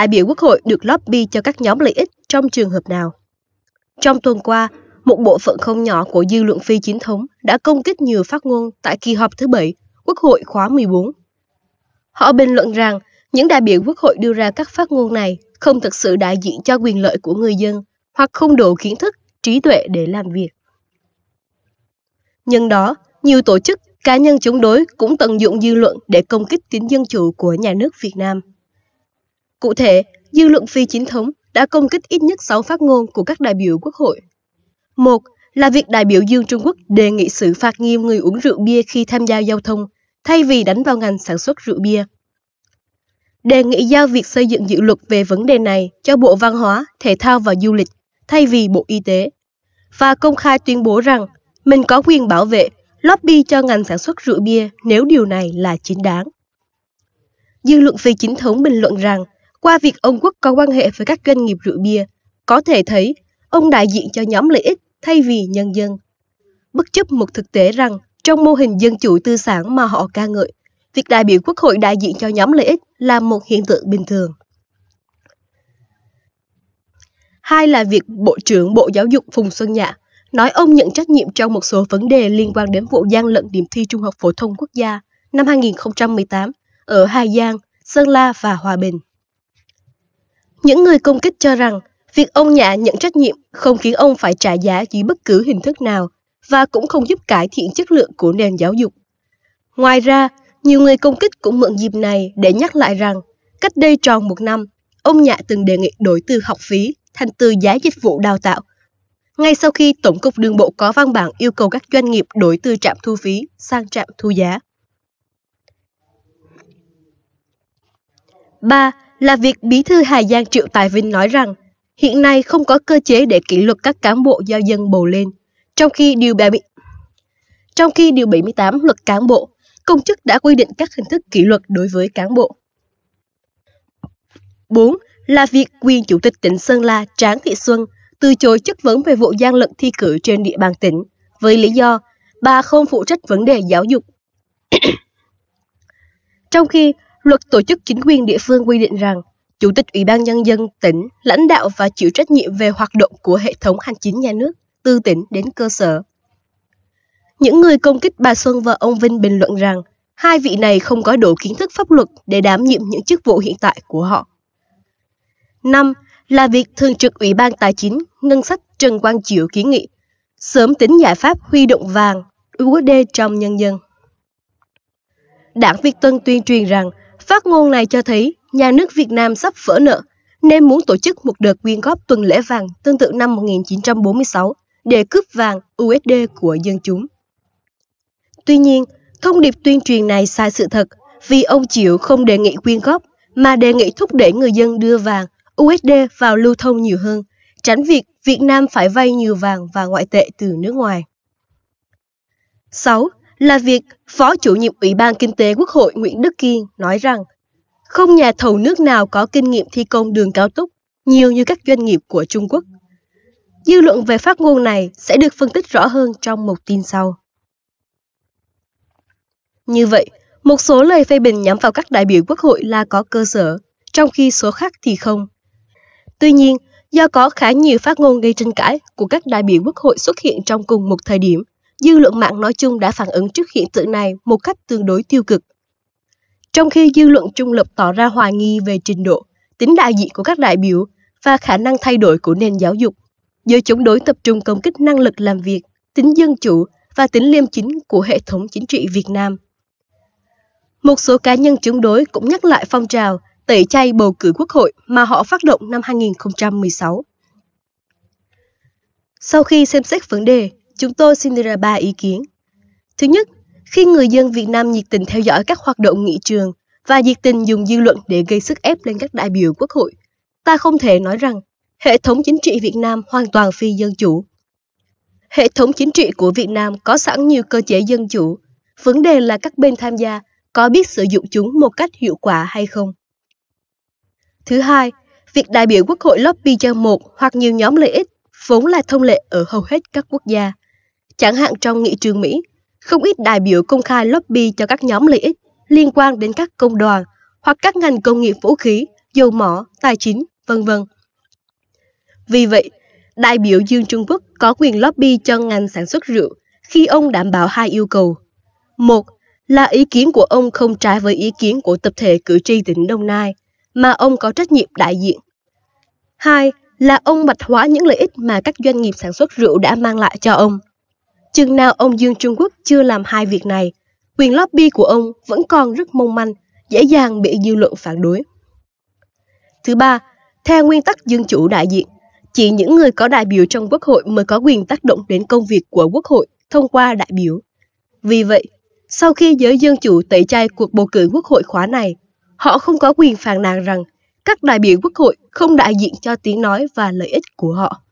đại biểu Quốc hội được lobby cho các nhóm lợi ích trong trường hợp nào? Trong tuần qua, một bộ phận không nhỏ của dư luận phi chính thống đã công kích nhiều phát ngôn tại kỳ họp thứ bảy Quốc hội khóa 14. Họ bình luận rằng những đại biểu Quốc hội đưa ra các phát ngôn này không thực sự đại diện cho quyền lợi của người dân hoặc không đủ kiến thức, trí tuệ để làm việc. Nhân đó, nhiều tổ chức, cá nhân chống đối cũng tận dụng dư luận để công kích tính dân chủ của nhà nước Việt Nam. Cụ thể, dư luận phi chính thống đã công kích ít nhất 6 phát ngôn của các đại biểu quốc hội. Một là việc đại biểu Dương Trung Quốc đề nghị xử phạt nghiêm người uống rượu bia khi tham gia giao thông, thay vì đánh vào ngành sản xuất rượu bia. Đề nghị giao việc xây dựng dự luật về vấn đề này cho Bộ Văn hóa, Thể thao và Du lịch, thay vì Bộ Y tế. Và công khai tuyên bố rằng mình có quyền bảo vệ, lobby cho ngành sản xuất rượu bia nếu điều này là chính đáng. Dư luận phi chính thống bình luận rằng qua việc ông Quốc có quan hệ với các doanh nghiệp rượu bia, có thể thấy ông đại diện cho nhóm lợi ích thay vì nhân dân. Bất chấp một thực tế rằng trong mô hình dân chủ tư sản mà họ ca ngợi, việc đại biểu quốc hội đại diện cho nhóm lợi ích là một hiện tượng bình thường. Hai là việc Bộ trưởng Bộ Giáo dục Phùng Xuân Nhạ nói ông nhận trách nhiệm trong một số vấn đề liên quan đến vụ gian lận điểm thi Trung học Phổ thông Quốc gia năm 2018 ở Hà Giang, Sơn La và Hòa Bình. Những người công kích cho rằng việc ông Nhạ nhận trách nhiệm không khiến ông phải trả giá dưới bất cứ hình thức nào và cũng không giúp cải thiện chất lượng của nền giáo dục. Ngoài ra, nhiều người công kích cũng mượn dịp này để nhắc lại rằng cách đây tròn một năm, ông Nhạ từng đề nghị đổi từ học phí thành từ giá dịch vụ đào tạo. Ngay sau khi Tổng cục Đường bộ có văn bản yêu cầu các doanh nghiệp đổi từ trạm thu phí sang trạm thu giá. 3 là việc Bí thư Hà Giang Triệu Tài Vinh nói rằng hiện nay không có cơ chế để kỷ luật các cán bộ do dân bầu lên, trong khi điều 70 trong khi điều 78 luật cán bộ, công chức đã quy định các hình thức kỷ luật đối với cán bộ. 4. Là việc quyền Chủ tịch tỉnh Sơn La Tráng Thị Xuân từ chối chất vấn về vụ gian lận thi cử trên địa bàn tỉnh với lý do bà không phụ trách vấn đề giáo dục. Trong khi Luật tổ chức chính quyền địa phương quy định rằng Chủ tịch Ủy ban Nhân dân tỉnh lãnh đạo và chịu trách nhiệm về hoạt động của hệ thống hành chính nhà nước, từ tỉnh đến cơ sở. Những người công kích bà Xuân và ông Vinh bình luận rằng hai vị này không có đủ kiến thức pháp luật để đảm nhiệm những chức vụ hiện tại của họ. 5. Là việc Thường trực Ủy ban Tài chính, Ngân sách Trần Quang Triệu kiến nghị sớm tính giải pháp huy động vàng USD trong nhân dân. Đảng Việt Tân tuyên truyền rằng Phát ngôn này cho thấy nhà nước Việt Nam sắp vỡ nợ, nên muốn tổ chức một đợt quyên góp tuần lễ vàng tương tự năm 1946 để cướp vàng USD của dân chúng. Tuy nhiên, thông điệp tuyên truyền này sai sự thật vì ông Triệu không đề nghị quyên góp mà đề nghị thúc đẩy người dân đưa vàng USD vào lưu thông nhiều hơn, tránh việc Việt Nam phải vay nhiều vàng và ngoại tệ từ nước ngoài. 6 là việc Phó chủ nhiệm Ủy ban Kinh tế Quốc hội Nguyễn Đức Kiên nói rằng không nhà thầu nước nào có kinh nghiệm thi công đường cao tốc nhiều như các doanh nghiệp của Trung Quốc. Dư luận về phát ngôn này sẽ được phân tích rõ hơn trong một tin sau. Như vậy, một số lời phê bình nhắm vào các đại biểu quốc hội là có cơ sở, trong khi số khác thì không. Tuy nhiên, do có khá nhiều phát ngôn gây tranh cãi của các đại biểu quốc hội xuất hiện trong cùng một thời điểm – dư luận mạng nói chung đã phản ứng trước hiện tượng này một cách tương đối tiêu cực. Trong khi dư luận trung lập tỏ ra hoài nghi về trình độ, tính đại diện của các đại biểu và khả năng thay đổi của nền giáo dục, giới chống đối tập trung công kích năng lực làm việc, tính dân chủ và tính liêm chính của hệ thống chính trị Việt Nam. Một số cá nhân chống đối cũng nhắc lại phong trào tẩy chay bầu cử quốc hội mà họ phát động năm 2016. Sau khi xem xét vấn đề, chúng tôi xin đưa ra ba ý kiến. Thứ nhất, khi người dân Việt Nam nhiệt tình theo dõi các hoạt động nghị trường và nhiệt tình dùng dư luận để gây sức ép lên các đại biểu quốc hội, ta không thể nói rằng hệ thống chính trị Việt Nam hoàn toàn phi dân chủ. Hệ thống chính trị của Việt Nam có sẵn nhiều cơ chế dân chủ, vấn đề là các bên tham gia có biết sử dụng chúng một cách hiệu quả hay không. Thứ hai, việc đại biểu quốc hội lobby cho một hoặc nhiều nhóm lợi ích vốn là thông lệ ở hầu hết các quốc gia – Chẳng hạn trong nghị trường Mỹ, không ít đại biểu công khai lobby cho các nhóm lợi ích liên quan đến các công đoàn hoặc các ngành công nghiệp vũ khí, dầu mỏ, tài chính, vân vân. Vì vậy, đại biểu Dương Trung Quốc có quyền lobby cho ngành sản xuất rượu khi ông đảm bảo hai yêu cầu. Một là ý kiến của ông không trái với ý kiến của tập thể cử tri tỉnh Đồng Nai mà ông có trách nhiệm đại diện. Hai là ông bạch hóa những lợi ích mà các doanh nghiệp sản xuất rượu đã mang lại cho ông. Chừng nào ông Dương Trung Quốc chưa làm hai việc này, quyền lobby của ông vẫn còn rất mong manh, dễ dàng bị dư luận phản đối. Thứ ba, theo nguyên tắc dân chủ đại diện, chỉ những người có đại biểu trong quốc hội mới có quyền tác động đến công việc của quốc hội thông qua đại biểu. Vì vậy, sau khi giới dân chủ tẩy chay cuộc bầu cử quốc hội khóa này, họ không có quyền phàn nàn rằng các đại biểu quốc hội không đại diện cho tiếng nói và lợi ích của họ.